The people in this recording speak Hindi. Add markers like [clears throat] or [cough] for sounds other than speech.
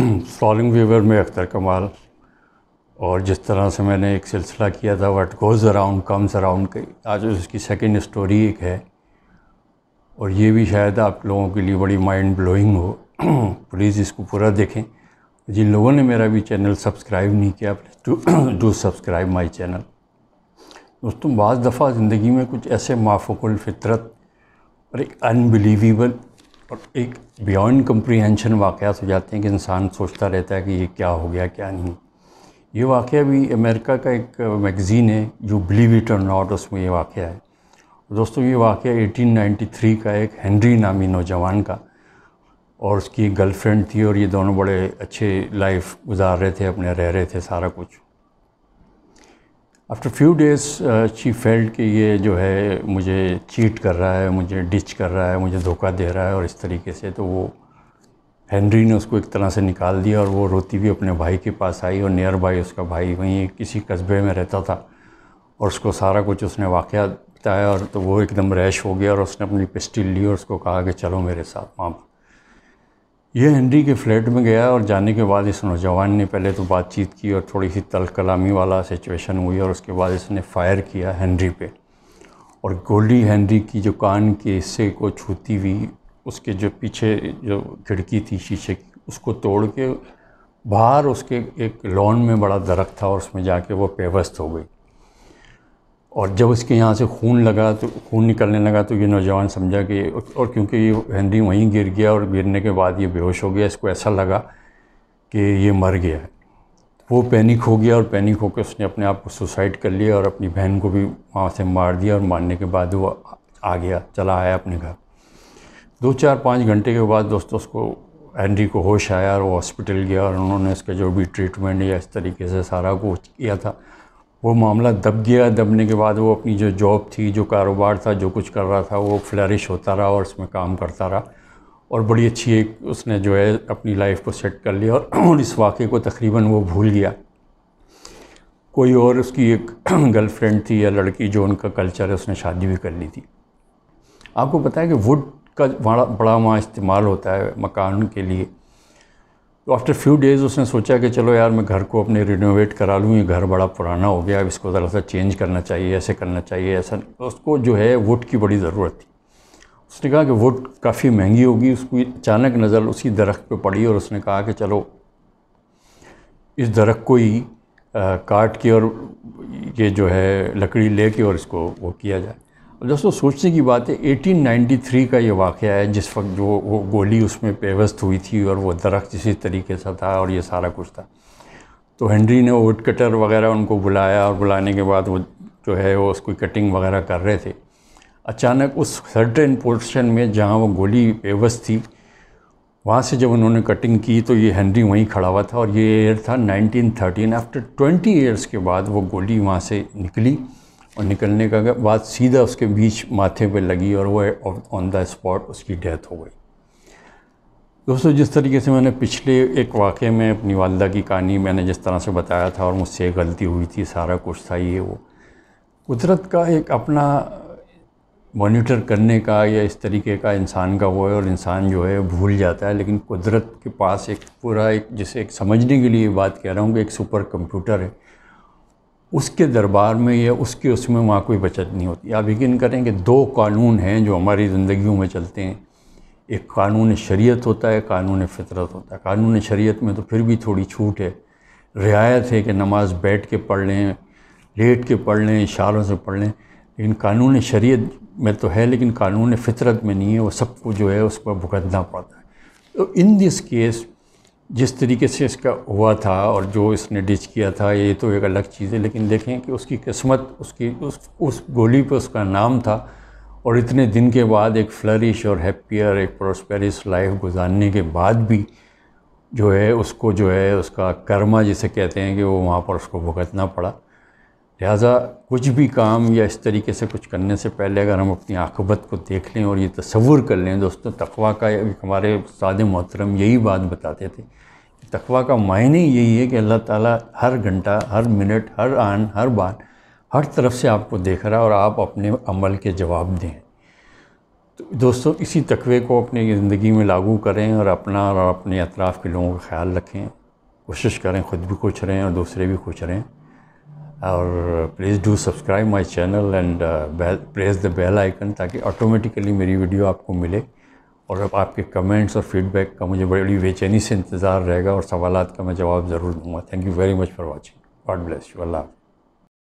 फॉलोइंग [clears throat] व्यूवर में अख्तर कमाल और जिस तरह से मैंने एक सिलसिला किया था what goes around comes around कई आज उसकी सेकेंड स्टोरी एक है और ये भी शायद आप लोगों के लिए बड़ी माइंड ब्लोइंग हो प्लीज़ [clears throat] इसको पूरा देखें जिन लोगों ने मेरा भी चैनल सब्सक्राइब नहीं किया please do subscribe my channel दोस्तों बज़ दफ़ा ज़िंदगी में कुछ ऐसे माफुल फितरत और एक अनबिलीवेबल और एक बियॉन्ड कम्प्रीहेंशन वाक़ हो जाते हैं कि इंसान सोचता रहता है कि ये क्या हो गया क्या नहीं ये वाक़ भी अमेरिका का एक मैगज़ीन है जो बिलीव इट और नॉट उसमें ये वाक़ है दोस्तों ये वाक़ 1893 का एक हेनरी नामी नौजवान का और उसकी गर्लफ्रेंड थी और ये दोनों बड़े अच्छे लाइफ गुजार रहे थे अपने रह रहे थे सारा कुछ after few days she felt कि ये जो है मुझे चीट कर रहा है मुझे डिच कर रहा है मुझे धोखा दे रहा है और इस तरीके से तो वो हेनरी ने उसको एक तरह से निकाल दिया और वो रोती हुई अपने भाई के पास आई और नियर बाई उसका भाई वहीं किसी कस्बे में रहता था और उसको सारा कुछ उसने वाक़ बताया और तो वो एकदम रैश हो गया और उसने अपनी पिस्टल ली और उसको कहा कि चलो मेरे साथ वहाँ यह हेनरी के फ्लैट में गया और जाने के बाद इस नौजवान ने पहले तो बातचीत की और थोड़ी सी तल कलामी वाला सिचुएशन हुई और उसके बाद इसने फायर किया हेनरी पे और गोली हेनरी की जो कान के हिस्से को छूती हुई उसके जो पीछे जो खिड़की थी शीशे की उसको तोड़ के बाहर उसके एक लॉन में बड़ा दरख्त था और उसमें जाके वो पेवस्त हो गई और जब उसके यहाँ से खून लगा तो खून निकलने लगा तो ये नौजवान समझा कि और क्योंकि ये हेनरी वहीं गिर गया और गिरने के बाद ये बेहोश हो गया इसको ऐसा लगा कि ये मर गया है वो पैनिक हो गया और पैनिक होकर उसने अपने आप को सुसाइड कर लिया और अपनी बहन को भी वहाँ से मार दिया और मारने के बाद वो आ गया चला आया अपने घर दो चार पाँच घंटे के बाद दोस्तों उसको हेनरी को होश आया और वो हॉस्पिटल गया और उन्होंने इसका जो भी ट्रीटमेंट या इस तरीके से सारा कुछ किया था वो मामला दब गया दबने के बाद वो अपनी जो जॉब थी जो कारोबार था जो कुछ कर रहा था वो फ्लरिश होता रहा और उसमें काम करता रहा और बड़ी अच्छी एक उसने जो है अपनी लाइफ को सेट कर लिया और इस वाक़े को तकरीबन वो भूल गया कोई और उसकी एक गर्लफ्रेंड थी या लड़की जो उनका कल्चर है उसने शादी भी कर ली थी आपको पता है कि वुड का बड़ा बड़ा वहाँ इस्तेमाल होता है मकान के लिए तो आफ्टर फ्यू डेज़ उसने सोचा कि चलो यार मैं घर को अपने रिनोवेट करा लूँ ये घर बड़ा पुराना हो गया अब इसको ज़रा सा चेंज करना चाहिए ऐसे करना चाहिए ऐसा तो उसको जो है वुड की बड़ी ज़रूरत थी उसने कहा कि वुड काफ़ी महंगी होगी उसकी अचानक नज़र उसी दरख्त पर पड़ी और उसने कहा कि चलो इस दरख्त को ही काट के और ये जो है लकड़ी ले के और इसको वो किया जाए दोस्तों सोचने की बात है 1893 का ये वाक़ है जिस वक्त जो वो गोली उसमें पेवस्त हुई थी और वो दरख्त इसी तरीके से था और ये सारा कुछ था तो हेनरी ने वोट कटर वगैरह उनको बुलाया और बुलाने के बाद वो जो है वो उसकी कटिंग वगैरह कर रहे थे अचानक उस सर्टेन पोर्शन में जहाँ वो गोली पेवस्त थी वहाँ से जब उन्होंने कटिंग की तो ये हेनरी वहीं खड़ा हुआ था और ये ईयर था 1913 आफ्टर 20 इयर्स के बाद वो गोली वहाँ से निकली और निकलने का बाद सीधा उसके बीच माथे पे लगी और वह ऑन द स्पॉट उसकी डेथ हो गई दोस्तों जिस तरीके से मैंने पिछले एक वाक़े में अपनी वालदा की कहानी मैंने जिस तरह से बताया था और मुझसे गलती हुई थी सारा कुछ था ये वो कुदरत का एक अपना मॉनिटर करने का या इस तरीके का इंसान का वो है और इंसान जो है भूल जाता है लेकिन कुदरत के पास एक पूरा एक जिसे एक समझने के लिए बात कह रहा हूँ कि एक सुपर कंप्यूटर है उसके दरबार में या उसके उसमें वहाँ कोई बचत नहीं होती आप यकीन करें कि दो कानून हैं जो हमारी ज़िंदगियों में चलते हैं एक कानून शरीयत होता है कानून फितरत होता है कानून शरीयत में तो फिर भी थोड़ी छूट है रियायत है कि नमाज बैठ के पढ़ लें लेट के पढ़ लें इशारों से पढ़ लें लेकिन कानून शरीयत में तो है लेकिन कानून फितरत में नहीं है वो सबको जो है उस पर भुगतना पड़ता है तो इन दिस केस जिस तरीके से इसका हुआ था और जो इसने डिच किया था ये तो एक अलग चीज़ है लेकिन देखें कि उसकी किस्मत उसकी उस उस गोली पर उसका नाम था और इतने दिन के बाद एक फ्लरिश और हैप्पियर एक प्रोस्पेरिस लाइफ गुजारने के बाद भी जो है उसको जो है उसका कर्मा जिसे कहते हैं कि वो वहाँ पर उसको भुगतना पड़ा लिहाजा कुछ भी काम या इस तरीके से कुछ करने से पहले अगर हम अपनी आकबत को देख लें और ये तस्वुर कर लें दोस्तों तकवा का हमारे साद मोहतरम यही बात बताते थे तकवा का मायने यही है कि अल्लाह ताला हर घंटा हर मिनट हर आन हर बार हर तरफ से आपको देख रहा है और आप अपने अमल के जवाब दें तो दोस्तों इसी तकवे को अपनी ज़िंदगी में लागू करें और अपना और अपने अतराफ़ के लोगों का ख्याल रखें कोशिश करें ख़ुद भी खुश रहें और दूसरे भी खुश रहें और please do subscribe my channel and press the bell icon ताकि ऑटोमेटिकली मेरी वीडियो आपको मिले और अब आपके कमेंट्स और फीडबैक का मुझे बड़ी बेचैनी से इंतज़ार रहेगा और सवाल का मैं जवाब ज़रूर दूँगा thank you very much for watching God bless you Allah